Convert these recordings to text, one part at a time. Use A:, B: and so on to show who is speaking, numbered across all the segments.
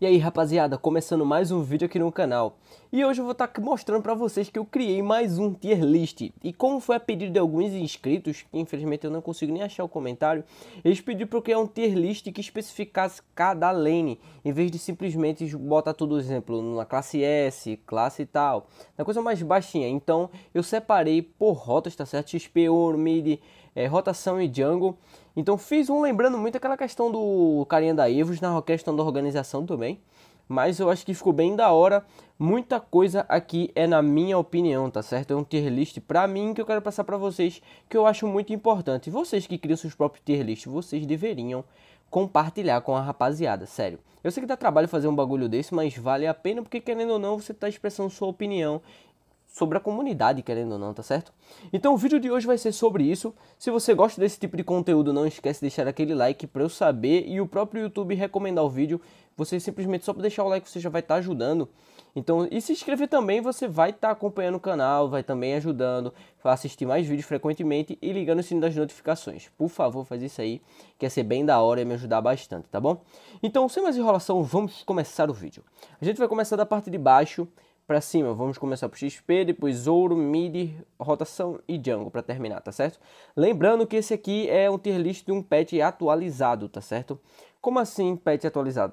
A: E aí rapaziada, começando mais um vídeo aqui no canal. E hoje eu vou estar tá mostrando para vocês que eu criei mais um tier list. E como foi a pedido de alguns inscritos, que infelizmente eu não consigo nem achar o comentário, eles pediram para eu criar um tier list que especificasse cada lane, em vez de simplesmente botar tudo, exemplo, na classe S, classe e tal, na coisa mais baixinha. Então eu separei por rotas, tá certo? XP, ouro, mid, é, rotação e jungle. Então fiz um lembrando muito aquela questão do carinha da Evos, na questão da organização também. Mas eu acho que ficou bem da hora. Muita coisa aqui é na minha opinião, tá certo? É um tier list pra mim que eu quero passar pra vocês, que eu acho muito importante. Vocês que criam seus próprios tier list, vocês deveriam compartilhar com a rapaziada, sério. Eu sei que dá trabalho fazer um bagulho desse, mas vale a pena porque querendo ou não, você tá expressando sua opinião sobre a comunidade, querendo ou não, tá certo? Então o vídeo de hoje vai ser sobre isso. Se você gosta desse tipo de conteúdo, não esquece de deixar aquele like para eu saber e o próprio YouTube recomendar o vídeo. Você simplesmente só para deixar o like você já vai estar tá ajudando. Então, e se inscrever também, você vai estar tá acompanhando o canal, vai também ajudando a assistir mais vídeos frequentemente e ligando o sino das notificações. Por favor, faz isso aí, quer ser bem da hora e me ajudar bastante, tá bom? Então, sem mais enrolação, vamos começar o vídeo. A gente vai começar da parte de baixo para cima. Vamos começar por XP, depois ouro, mid, rotação e jungle para terminar, tá certo? Lembrando que esse aqui é um tier list de um patch atualizado, tá certo? Como assim patch atualizado?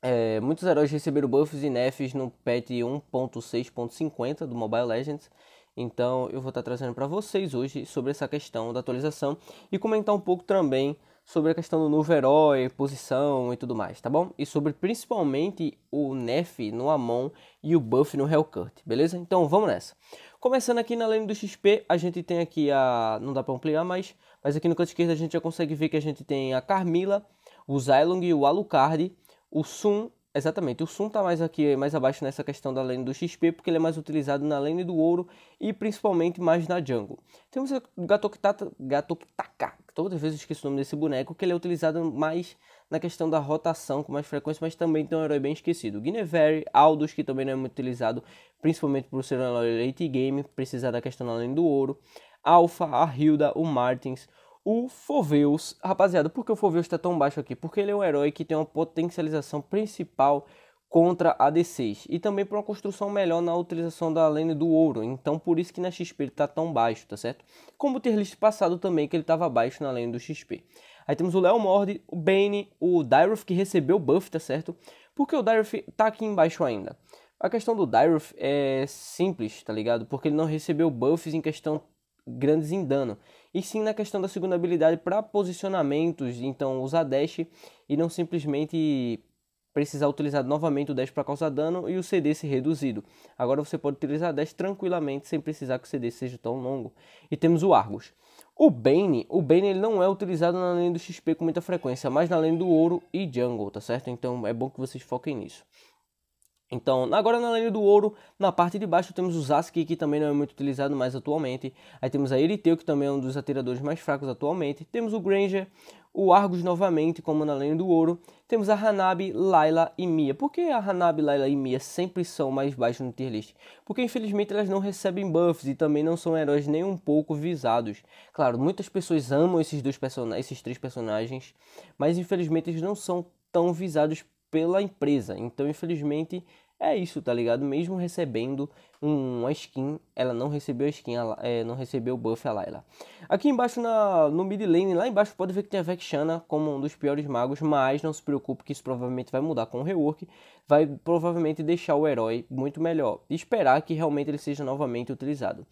A: É, muitos heróis receberam buffs e nerfs no patch 1.6.50 do Mobile Legends. Então eu vou estar trazendo para vocês hoje sobre essa questão da atualização e comentar um pouco também sobre a questão do novo herói, posição e tudo mais, tá bom? E sobre principalmente o Nef no Amon e o Buff no Hellcurt, beleza? Então vamos nessa. Começando aqui na lane do XP, a gente tem aqui a... não dá pra ampliar, mas, mas aqui no canto esquerdo a gente já consegue ver que a gente tem a Carmila, o Zylong, o Alucard, o Sun Exatamente, o Sun está mais aqui, mais abaixo nessa questão da lane do XP, porque ele é mais utilizado na lane do ouro e principalmente mais na jungle. Temos o Gatoktaka, Gatoktaka, todas as vezes eu esqueço o nome desse boneco, que ele é utilizado mais na questão da rotação com mais frequência, mas também tem um herói bem esquecido. Guinevere, Aldous, que também não é muito utilizado, principalmente por ser um herói late game, precisar da questão da lane do ouro. Alpha, a Hilda, o Martins, o Foveus. Rapaziada, por que o Foveus está tão baixo aqui? Porque ele é um herói que tem uma potencialização principal contra a D6 e também para uma construção melhor na utilização da lane do ouro, então por isso que na XP ele está tão baixo, tá certo? Como o tier list passado também que ele estava baixo na lane do XP. Aí temos o Léo Mord, o Bane, o Dyrith que recebeu buff, tá certo? Porque o Dyrith tá aqui embaixo ainda. A questão do Dyrith é simples, tá ligado? Porque ele não recebeu buffs em questão grandes em dano, e sim na questão da segunda habilidade para posicionamentos, então usar dash e não simplesmente precisar utilizar novamente o dash para causar dano e o CD ser reduzido. Agora você pode utilizar dash tranquilamente sem precisar que o CD seja tão longo. E temos o Argus. O Bane, o Bane ele não é utilizado na lane do XP com muita frequência, mas na lane do ouro e jungle, tá certo? Então é bom que vocês foquem nisso. Então, agora na linha do ouro, na parte de baixo temos o Zasuke, que também não é muito utilizado mais atualmente. Aí temos a Eriteu, que também é um dos atiradores mais fracos atualmente. Temos o Granger, o Argus novamente, como na linha do ouro. Temos a Hanabi, Layla e Mia. Por que a Hanabi, Layla e Mia sempre são mais baixos no tier list? Porque infelizmente elas não recebem buffs e também não são heróis nem um pouco visados. Claro, muitas pessoas amam esses, dois person esses três personagens, mas infelizmente eles não são tão visados pela empresa. Então, infelizmente, é isso, tá ligado? Mesmo recebendo uma skin, ela não recebeu a skin, ela, é, não recebeu o buff a Layla. Aqui embaixo na, no mid lane, lá embaixo pode ver que tem a Vexana como um dos piores magos, mas não se preocupe que isso provavelmente vai mudar com o rework. Vai provavelmente deixar o herói muito melhor. Esperar que realmente ele seja novamente utilizado.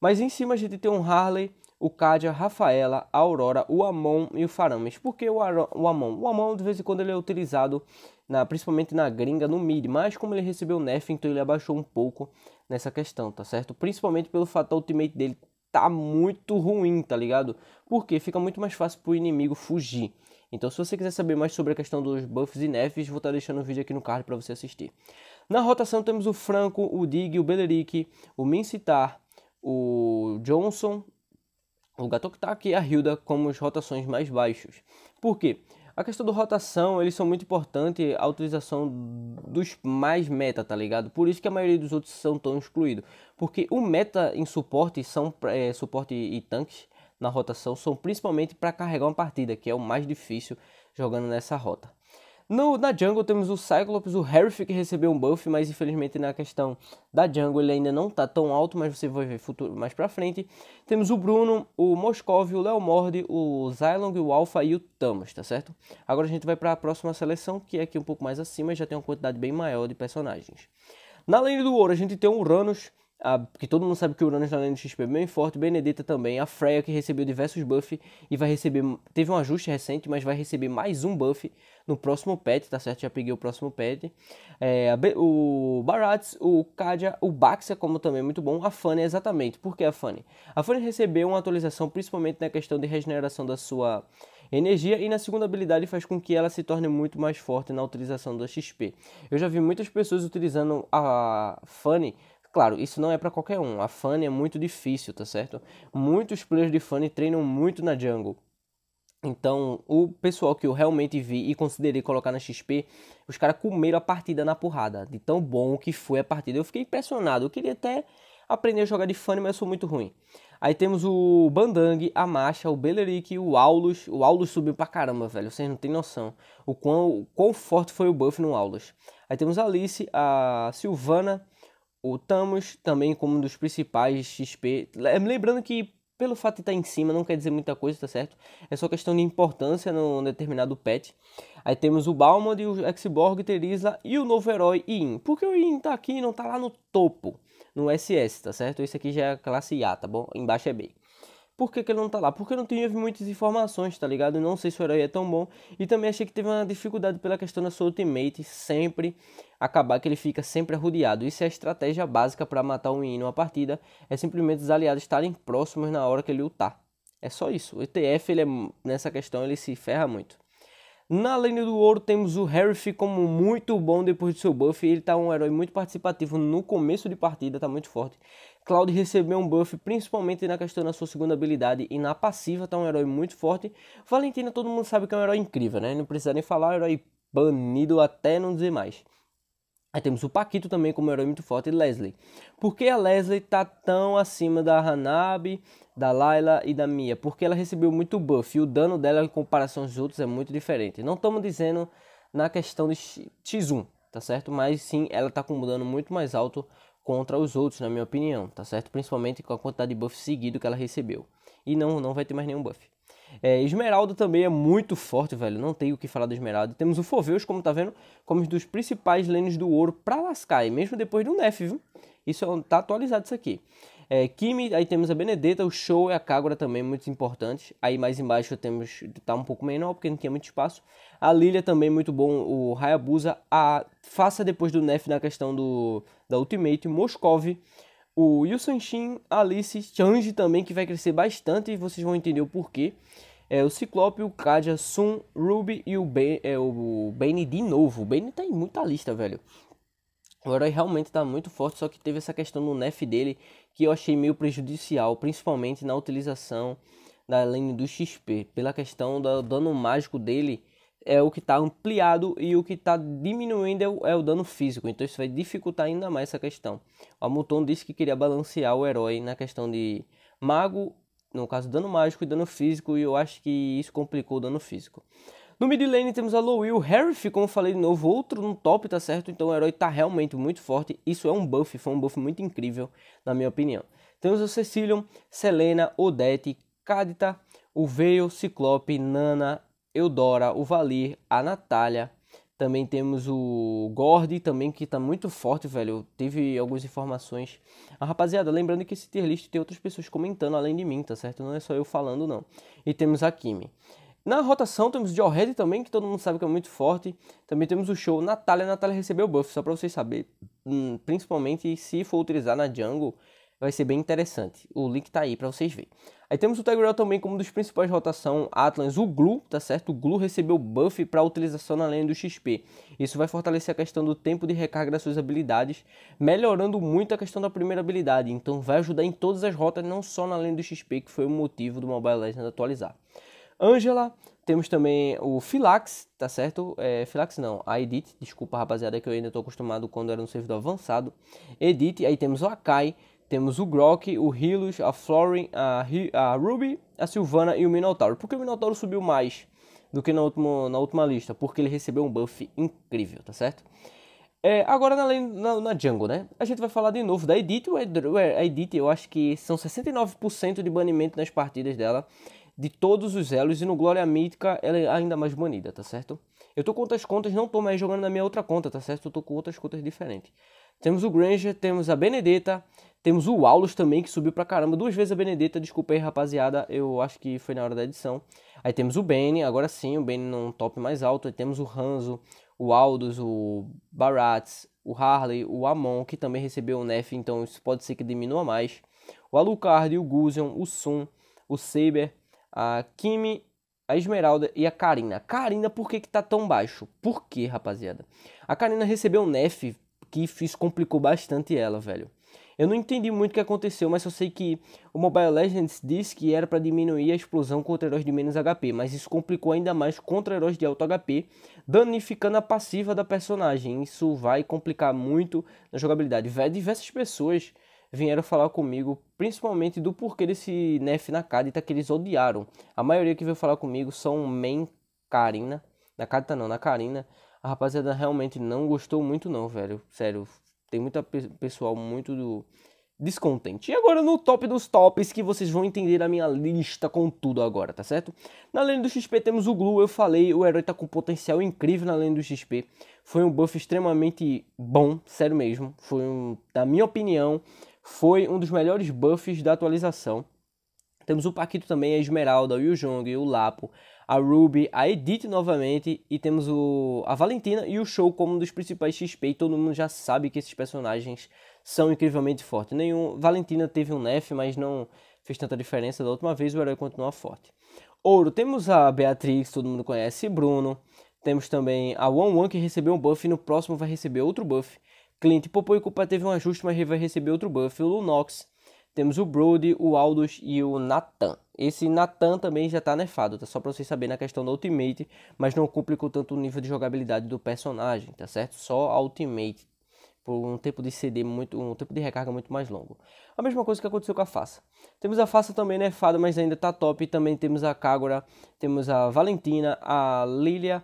A: Mas em cima a gente tem um Harley o Cádia, Rafaela, a Aurora, o Amon e o Faramis. Por que o, o Amon? O Amon, de vez em quando, ele é utilizado, na, principalmente na gringa, no mid, mas como ele recebeu nerf, então ele abaixou um pouco nessa questão, tá certo? Principalmente pelo fato ultimate dele tá muito ruim, tá ligado? Porque fica muito mais fácil pro inimigo fugir. Então, se você quiser saber mais sobre a questão dos buffs e nerfs, vou estar tá deixando o vídeo aqui no card para você assistir. Na rotação temos o Franco, o Dig, o Beleric, o Mincitar, o Johnson o Gatoktak e tá é a Hilda como as rotações mais baixos. Por quê? A questão do rotação, eles são muito importantes, a utilização dos mais meta, tá ligado? Por isso que a maioria dos outros são tão excluídos. Porque o meta em suporte, são, é, suporte e tanques na rotação são principalmente para carregar uma partida, que é o mais difícil jogando nessa rota. No, na jungle temos o Cyclops, o Harry que recebeu um buff, mas infelizmente na questão da jungle ele ainda não está tão alto, mas você vai ver futuro mais pra frente. Temos o Bruno, o Moscov, o Leomord, o Zylong, o Alpha e o Thanos, tá certo? Agora a gente vai para a próxima seleção, que é aqui um pouco mais acima, já tem uma quantidade bem maior de personagens. Na lane do ouro a gente tem o Uranus, a, porque todo mundo sabe que o Uranus tá na Arena XP é bem forte, Benedetta também, a Freya que recebeu diversos buffs e vai receber, teve um ajuste recente, mas vai receber mais um buff no próximo pet, tá certo? Já peguei o próximo pet. É, o Barats, o Kadia, o Baxia como também é muito bom, a Fanny exatamente, por que a Fanny? A Fanny recebeu uma atualização principalmente na questão de regeneração da sua energia e na segunda habilidade faz com que ela se torne muito mais forte na utilização da XP. Eu já vi muitas pessoas utilizando a Fanny Claro, isso não é para qualquer um. A Fanny é muito difícil, tá certo? Muitos players de Fanny treinam muito na jungle. Então, o pessoal que eu realmente vi e considerei colocar na XP, os caras comeram a partida na porrada. De tão bom que foi a partida. Eu fiquei impressionado. Eu queria até aprender a jogar de Fanny, mas eu sou muito ruim. Aí temos o Bandang, a Masha, o Beleric, o Aulus. O Aulus subiu pra caramba, velho. Vocês não tem noção o quão, o quão forte foi o buff no Aulus. Aí temos a Alice, a Silvana, o Tamos também como um dos principais XP. Lembrando que pelo fato de estar tá em cima não quer dizer muita coisa, tá certo? É só questão de importância num determinado pet. Aí temos o Balmond, o Exborg, borg Teresa e o novo herói Por Porque o Ian tá aqui e não tá lá no topo, no SS, tá certo? Esse aqui já é a classe A, tá bom? Embaixo é B por que, que ele não tá lá? Porque eu não tinha muitas informações, tá ligado? não sei se o herói é tão bom. E também achei que teve uma dificuldade pela questão da sua ultimate sempre acabar que ele fica sempre arrodeado. Isso é a estratégia básica para matar um inimigo uma partida, é simplesmente os aliados estarem próximos na hora que ele lutar. É só isso. O ETF, ele é, nessa questão, ele se ferra muito. Na Lane do Ouro temos o Harith como muito bom depois do seu buff. Ele tá um herói muito participativo no começo de partida, tá muito forte. Cloud recebeu um buff principalmente na questão da sua segunda habilidade e na passiva, tá um herói muito forte. Valentina todo mundo sabe que é um herói incrível, né? Não precisa nem falar, é herói banido até não dizer mais. Aí temos o Paquito também como herói muito forte e Leslie. Por que a Leslie tá tão acima da Hanabi, da Layla e da Mia? Porque ela recebeu muito buff e o dano dela em comparação aos outros é muito diferente. Não estamos dizendo na questão de X1, tá certo? Mas sim, ela tá com um dano muito mais alto contra os outros, na minha opinião, tá certo? Principalmente com a quantidade de buff seguido que ela recebeu. E não, não vai ter mais nenhum buff. É, Esmeralda também é muito forte, velho. Não tem o que falar da Esmeralda. Temos o Foveus, como tá vendo, como um dos principais lanes do ouro pra lascar. E mesmo depois do Nef, viu? Isso é tá atualizado isso aqui. É, Kimi, aí temos a Benedetta, o Show e a Kagura também, muito importantes. Aí mais embaixo temos, tá um pouco menor, porque não tinha muito espaço. A Lilia também, muito bom, o Hayabusa. A Faça depois do Nef na questão do, da Ultimate, Moscov. O Wilson Shin, Alice, Change também, que vai crescer bastante e vocês vão entender o porquê. É, o Ciclope, o Kaja, Sun, Ruby e o, ben, é, o Bane de novo. O Bane tá em muita lista, velho. O herói realmente tá muito forte, só que teve essa questão no nef dele que eu achei meio prejudicial, principalmente na utilização da lane do XP, pela questão do dano mágico dele é o que está ampliado e o que está diminuindo é o, é o, dano físico. Então isso vai dificultar ainda mais essa questão. A Muton disse que queria balancear o herói na questão de mago, no caso dano mágico e dano físico, e eu acho que isso complicou o dano físico. No mid lane temos a Lowell, Harry, como eu falei de novo, outro no top, tá certo? Então o herói tá realmente muito forte, isso é um buff, foi um buff muito incrível, na minha opinião. Temos o Cecilion, Selena, Odette, Cadita, o Veil, Ciclope, Nana, Eudora, o Valir, a Natália, também temos o Gord também, que tá muito forte, velho. Teve algumas informações. Ah, rapaziada, lembrando que esse tier list tem outras pessoas comentando além de mim, tá certo? Não é só eu falando, não. E temos a Kimi. Na rotação temos o Red também, que todo mundo sabe que é muito forte. Também temos o show Natália. Natália recebeu o buff, só para vocês saberem. Hum, principalmente se for utilizar na jungle, vai ser bem interessante. O link tá aí para vocês verem. Aí temos o Tyrell também como um dos principais de rotação Atlas, o Glu, tá certo? O Glu recebeu o buff para utilização na lane do XP. Isso vai fortalecer a questão do tempo de recarga das suas habilidades, melhorando muito a questão da primeira habilidade. Então vai ajudar em todas as rotas, não só na lane do XP, que foi o motivo do Mobile Legends atualizar. Ângela, temos também o Filax, tá certo? É, Filax não, a Edith, desculpa rapaziada que eu ainda estou acostumado quando era no servidor avançado. Edith, aí temos o Akai, temos o Grok, o Hilus, a Florin, a, a, Ruby, a Silvana e o Minotauro. Por que o Minotauro subiu mais do que na, último, na última lista? Porque ele recebeu um buff incrível, tá certo? É, agora na, na, na, jungle, né? A gente vai falar de novo da Edith. É, a Edith, eu acho que são 69% de banimento nas partidas dela de todos os elos e no Glória Mítica ela é ainda mais banida, tá certo? Eu tô com outras contas, não tô mais jogando na minha outra conta, tá certo? Eu tô com outras contas diferentes. Temos o Granger, temos a Benedetta, temos o Aulus também, que subiu pra caramba. Duas vezes a Benedetta, desculpa aí, rapaziada. Eu acho que foi na hora da edição. Aí temos o Bane, agora sim, o Bane num top mais alto. Aí temos o Hanzo, o Aldus, o Baratz, o Harley, o Amon, que também recebeu o Nef, então isso pode ser que diminua mais. O Alucard, o Guzion, o Sun, o Saber, a Kimi, a Esmeralda e a Karina. Karina, por que, que tá tão baixo? Por quê, rapaziada? A Karina recebeu um nef que isso complicou bastante ela, velho. Eu não entendi muito o que aconteceu, mas eu sei que o Mobile Legends disse que era para diminuir a explosão contra heróis de menos HP, mas isso complicou ainda mais contra heróis de alto HP, danificando a passiva da personagem. Isso vai complicar muito na jogabilidade. Vé, diversas pessoas vieram falar comigo, principalmente do porquê desse Nef na Cadita que eles odiaram. A maioria que veio falar comigo são Men Karina, na Cadita não, na Karina. A rapaziada realmente não gostou muito não, velho. Sério, tem muita pe pessoal muito do descontente. E agora no top dos tops que vocês vão entender a minha lista com tudo agora, tá certo? Na lenda do XP temos o Glue, eu falei, o herói tá com potencial incrível na lenda do XP. Foi um buff extremamente bom, sério mesmo. Foi um, na minha opinião, foi um dos melhores buffs da atualização. Temos o Paquito também, a Esmeralda, o Yujong, o Lapo, a Ruby, a Edith novamente e temos o, a Valentina e o Show como um dos principais XP. E todo mundo já sabe que esses personagens são incrivelmente fortes. Nenhum, Valentina teve um nerf, mas não fez tanta diferença da última vez, o herói continua forte. Ouro, temos a Beatrix, todo mundo conhece, Bruno. Temos também a One One que recebeu um buff e no próximo vai receber outro buff. Clint e Cupa teve um ajuste, mas vai receber outro buff. O Lunox, temos o Brody, o Aldous e o Nathan. Esse Nathan também já tá nefado, tá? Só pra vocês saberem na questão do Ultimate, mas não complicou tanto o nível de jogabilidade do personagem, tá certo? Só Ultimate, por um tempo de CD muito, um tempo de recarga muito mais longo. A mesma coisa que aconteceu com a Faça. Temos a Faça também nefada, mas ainda tá top. Também temos a Kagura, temos a Valentina, a Lilia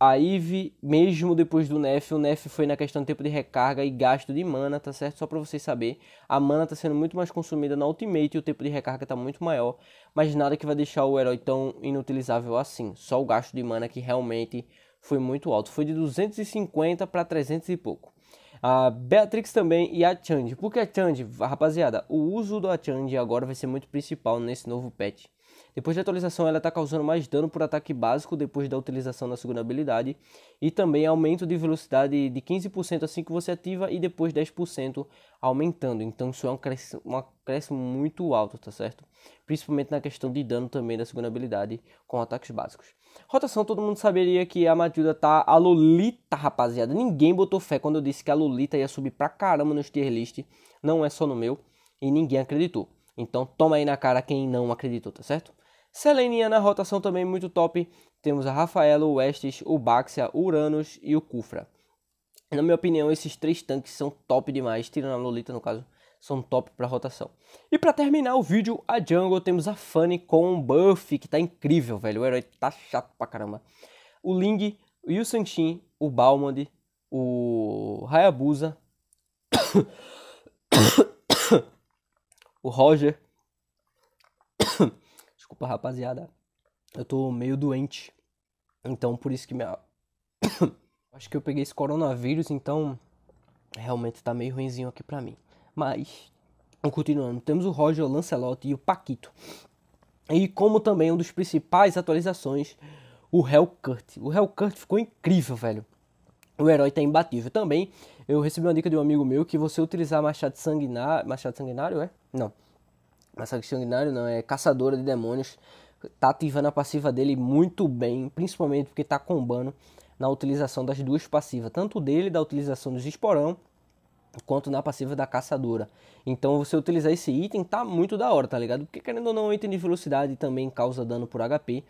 A: a Eve, mesmo depois do Nef, o Nef foi na questão de tempo de recarga e gasto de mana, tá certo? Só para vocês saber, a mana tá sendo muito mais consumida na Ultimate e o tempo de recarga tá muito maior, mas nada que vai deixar o herói tão inutilizável assim. Só o gasto de mana que realmente foi muito alto, foi de 250 para 300 e pouco. A Beatrix também e a Por Porque a Chand, rapaziada, o uso da Chand agora vai ser muito principal nesse novo patch. Depois da atualização, ela está causando mais dano por ataque básico depois da utilização da segunda habilidade e também aumento de velocidade de 15% assim que você ativa e depois 10% aumentando. Então isso é um acréscimo, um acréscimo muito alto, tá certo? Principalmente na questão de dano também da segunda habilidade com ataques básicos. Rotação, todo mundo saberia que a Matilda tá a Lolita, rapaziada. Ninguém botou fé quando eu disse que a Lolita ia subir pra caramba nos tier list. Não é só no meu. E ninguém acreditou. Então toma aí na cara quem não acreditou, tá certo? Seleninha na rotação também muito top. Temos a Rafaela, o Estes, o Baxia, o Uranus e o Kufra. Na minha opinião, esses três tanques são top demais, tirando a Lolita no caso, são top para rotação. E para terminar o vídeo, a jungle temos a Fanny com um buff que tá incrível, velho. O herói tá chato pra caramba. O Ling, o Yu o Balmond, o Hayabusa, o Roger, Desculpa, rapaziada. Eu tô meio doente. Então, por isso que minha. Acho que eu peguei esse coronavírus, então. Realmente tá meio ruimzinho aqui pra mim. Mas. Continuando, temos o Roger, o e o Paquito. E como também um dos principais atualizações, o Hellcurt. O Hellcurt ficou incrível, velho. O herói tá imbatível. Também eu recebi uma dica de um amigo meu que você utilizar machado sanguinário. Machado sanguinário, é? Não. Massacre Sanguinário não, é Caçadora de Demônios. Tá ativando a passiva dele muito bem, principalmente porque tá combando na utilização das duas passivas, tanto dele da utilização dos esporão, quanto na passiva da caçadora. Então você utilizar esse item tá muito da hora, tá ligado? Porque querendo ou não, o é item de velocidade também causa dano por HP.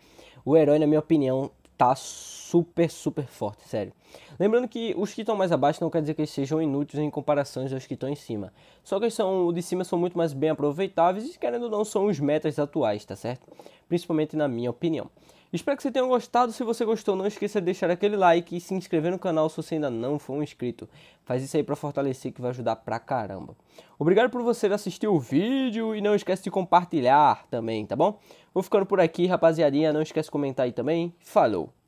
A: O herói, na minha opinião, tá super, super forte, sério. Lembrando que os que estão mais abaixo não quer dizer que eles sejam inúteis em comparação aos que estão em cima. Só que são, os de cima são muito mais bem aproveitáveis e, querendo ou não, são os metas atuais, tá certo? Principalmente na minha opinião. Espero que você tenha gostado. Se você gostou, não esqueça de deixar aquele like e se inscrever no canal se você ainda não for um inscrito. Faz isso aí para fortalecer que vai ajudar pra caramba. Obrigado por você assistir o vídeo e não esquece de compartilhar também, tá bom? Vou ficando por aqui, rapaziadinha. Não esquece de comentar aí também. Falou!